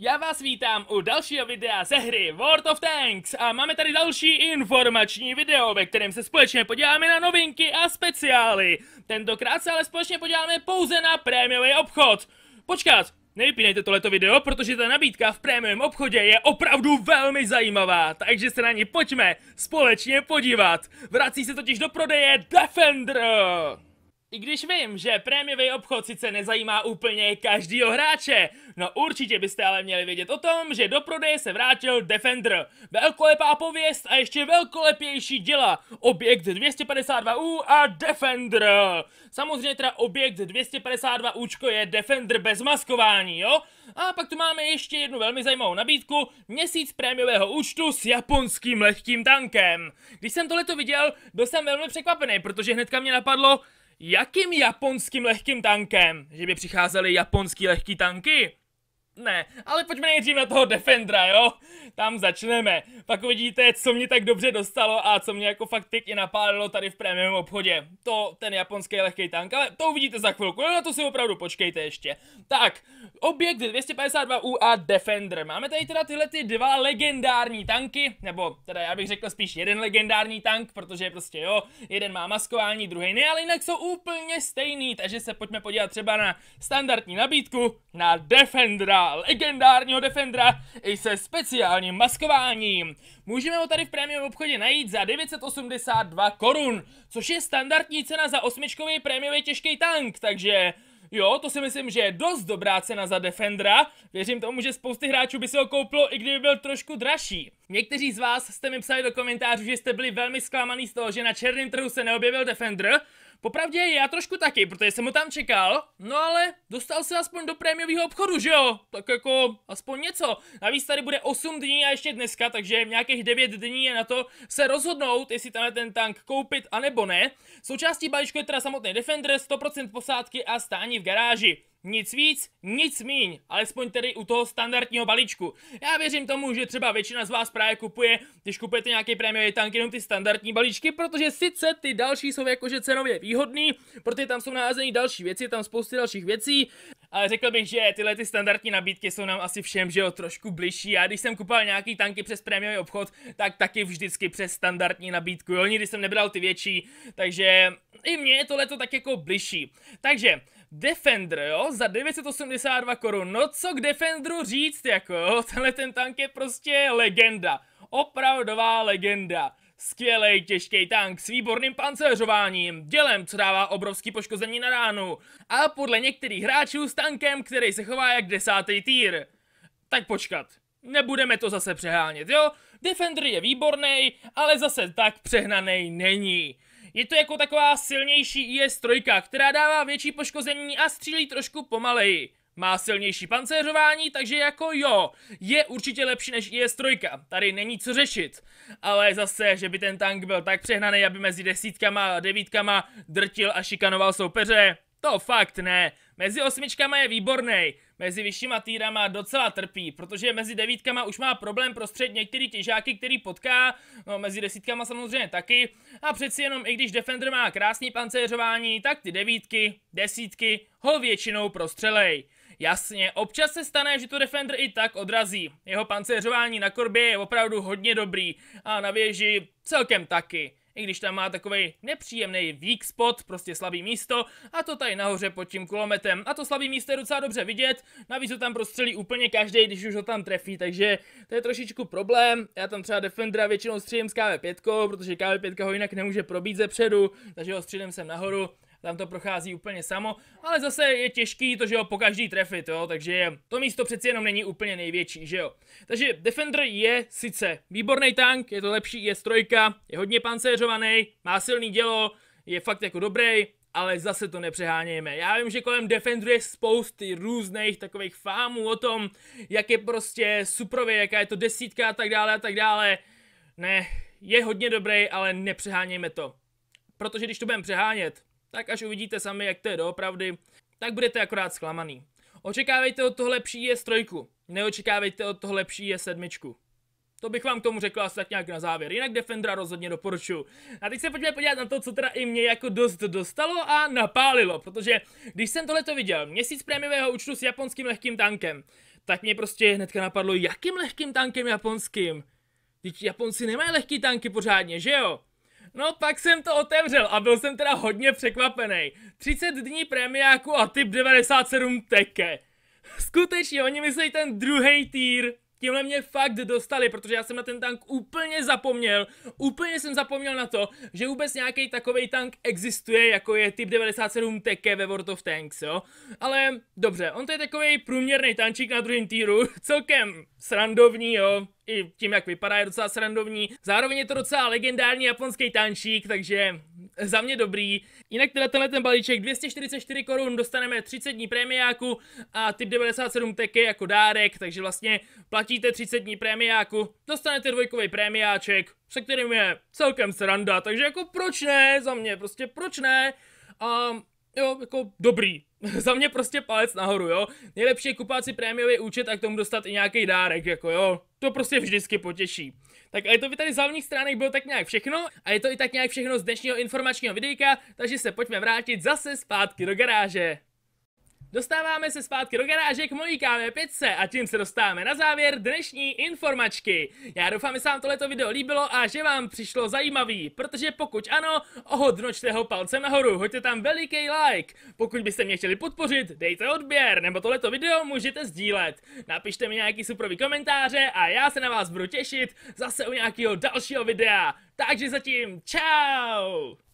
Já vás vítám u dalšího videa ze hry World of Tanks a máme tady další informační video, ve kterém se společně podíváme na novinky a speciály. Tentokrát se ale společně podíváme pouze na prémiový obchod. Počkat, nevypínejte tohleto video, protože ta nabídka v prémiovém obchodě je opravdu velmi zajímavá, takže se na ní pojďme společně podívat. Vrací se totiž do prodeje Defender. I když vím, že prémiový obchod sice nezajímá úplně každýho hráče, no určitě byste ale měli vědět o tom, že do prodeje se vrátil Defender. Velkolepá pověst a ještě velkolepější děla. Objekt 252U a Defender. Samozřejmě teda objekt 252Učko je Defender bez maskování, jo? A pak tu máme ještě jednu velmi zajímavou nabídku, měsíc prémiového účtu s japonským lehkým tankem. Když jsem tohleto viděl, byl jsem velmi překvapený, protože hnedka mě napadlo, Jakým japonským lehkým tankem? Že by přicházely japonský lehký tanky? Ne, ale pojďme nejdřív na toho Defendra, jo? Tam začneme. Pak uvidíte, co mě tak dobře dostalo a co mě jako fakt pěkně napálilo tady v prémium obchodě. To ten japonský lehký tank, ale to uvidíte za chvilku, no na to si opravdu počkejte ještě. Tak, objekt 252U a Defender. Máme tady teda tyhle ty dva legendární tanky, nebo teda já bych řekl spíš jeden legendární tank, protože prostě jo, jeden má maskování, druhý ne, ale jinak jsou úplně stejný, takže se pojďme podívat třeba na standardní nabídku na Defendera legendárního defendra i se speciálním maskováním. Můžeme ho tady v prémiovém obchodě najít za 982 korun, což je standardní cena za osmičkový prémiový těžký tank, takže Jo, to si myslím, že je dost dobrá cena za defendra. Věřím tomu, že spousty hráčů by si ho koupilo, i kdyby byl trošku dražší. Někteří z vás jste mi psali do komentářů, že jste byli velmi zklamaný z toho, že na černém trhu se neobjevil Defender, Popravdě já trošku taky, protože jsem ho tam čekal, no ale dostal se aspoň do prémiového obchodu, že jo? Tak jako aspoň něco. Navíc tady bude 8 dní a ještě dneska, takže nějakých 9 dní je na to se rozhodnout, jestli tenhle ten tank koupit a nebo ne. Součástí balíčku je teda samotný Defender, 100% posádky a stání v garáži. Nic víc, nic míň, alespoň tedy u toho standardního balíčku. Já věřím tomu, že třeba většina z vás právě kupuje, když kupujete nějaký prémiový tank, jenom ty standardní balíčky, protože sice ty další jsou jakože cenově výhodný, protože tam jsou naházeny další věci, tam spousty dalších věcí, ale řekl bych, že tyhle ty standardní nabídky jsou nám asi všem, že jo, trošku bližší. A když jsem kupoval nějaký tanky přes prémiový obchod, tak taky vždycky přes standardní nabídku, jo, nikdy jsem nebral ty větší, takže i mně je tohle tak jako bližší. Takže, Defender, jo, za 982 korun. No co k Defenderu říct, jako jo, tenhle ten tank je prostě legenda. Opravdová legenda. Skvělej těžký tank s výborným pancéřováním, dělem, co dává obrovský poškození na ránu a podle některých hráčů s tankem, který se chová jak desátý týr. Tak počkat, nebudeme to zase přehánět, jo? Defender je výborný, ale zase tak přehnaný není. Je to jako taková silnější IS-3, která dává větší poškození a střílí trošku pomaleji. Má silnější pancéřování, takže jako jo, je určitě lepší než IS-3, tady není co řešit. Ale zase, že by ten tank byl tak přehnaný, aby mezi desítkama a devítkama drtil a šikanoval soupeře, to fakt ne. Mezi osmičkama je výborný mezi vyššíma týrama docela trpí, protože mezi devítkama už má problém prostřed některý těžáky, který potká, no, mezi desítkama samozřejmě taky. A přeci jenom, i když Defender má krásný pancéřování, tak ty devítky, desítky ho většinou prostřelej. Jasně, občas se stane, že to Defender i tak odrazí. Jeho pancéřování na korbě je opravdu hodně dobrý a na věži celkem taky i když tam má takovej nepříjemný weak spot, prostě slabý místo, a to tady nahoře pod tím kulometem. A to slabý místo je docela dobře vidět, navíc ho tam prostřelí úplně každý, když už ho tam trefí, takže to je trošičku problém. Já tam třeba Defendera většinou střílím s KV5, protože KV5 ho jinak nemůže probít ze předu, takže ho střílím sem nahoru tam to prochází úplně samo, ale zase je těžký to, že jo, po každý trefit, jo, takže to místo přeci jenom není úplně největší, že jo. Takže Defender je sice výborný tank, je to lepší je strojka, je hodně pancéřovaný, má silný dělo, je fakt jako dobrý, ale zase to nepřehánějeme. Já vím, že kolem Defenderu je spousty různých takových fámů o tom, jak je prostě suprově, jaká je to desítka a tak dále a tak dále. Ne, je hodně dobrý, ale nepřehánějme to. Protože když to budeme přehánět, tak až uvidíte sami, jak to je doopravdy, tak budete akorát zklamaný. Očekávejte od toho lepší je strojku, neočekávejte od toho lepší je sedmičku. To bych vám k tomu řekl asi tak nějak na závěr, jinak Defendera rozhodně doporučuju. A teď se pojďme podívat na to, co teda i mě jako dost dostalo a napálilo, protože když jsem tohleto viděl, měsíc prémiového účtu s japonským lehkým tankem, tak mě prostě hnedka napadlo, jakým lehkým tankem japonským? Teď Japonci nemají lehký tanky pořádně, že jo? No pak jsem to otevřel a byl jsem teda hodně překvapený. 30 dní premiáku a typ 97 teke. Skutečně, oni myslí ten druhý týr. Tímhle mě fakt dostali, protože já jsem na ten tank úplně zapomněl, úplně jsem zapomněl na to, že vůbec nějaký takový tank existuje, jako je typ 97 TK ve World of Tanks, jo. Ale dobře, on to je takový průměrný tančík na druhém týru, celkem srandovní, jo, i tím, jak vypadá, je docela srandovní. Zároveň je to docela legendární japonský tančík, takže za mě dobrý. Jinak teda tenhle ten balíček 244 korun, dostaneme 30 dní prémiáku a typ 97 teky jako dárek, takže vlastně platíte 30 dní prémiáku, dostanete dvojkový prémiáček, se kterým je celkem sranda, takže jako proč ne, za mě prostě proč ne. Um, jo, jako dobrý. Za mě prostě palec nahoru, jo. Nejlepší je kupovat si prémiový účet a k tomu dostat i nějaký dárek, jako jo. To prostě vždycky potěší. Tak a je to by tady z hlavních stránek bylo tak nějak všechno a je to i tak nějak všechno z dnešního informačního videjka, takže se pojďme vrátit zase zpátky do garáže. Dostáváme se zpátky do garáže k mojí kv pětce a tím se dostáváme na závěr dnešní informačky. Já doufám, že se vám tohleto video líbilo a že vám přišlo zajímavý, protože pokud ano, ohodnočte ho palcem nahoru, hoďte tam veliký like. Pokud byste mě chtěli podpořit, dejte odběr, nebo tohleto video můžete sdílet. Napište mi nějaký superový komentáře a já se na vás budu těšit zase u nějakého dalšího videa. Takže zatím, čau!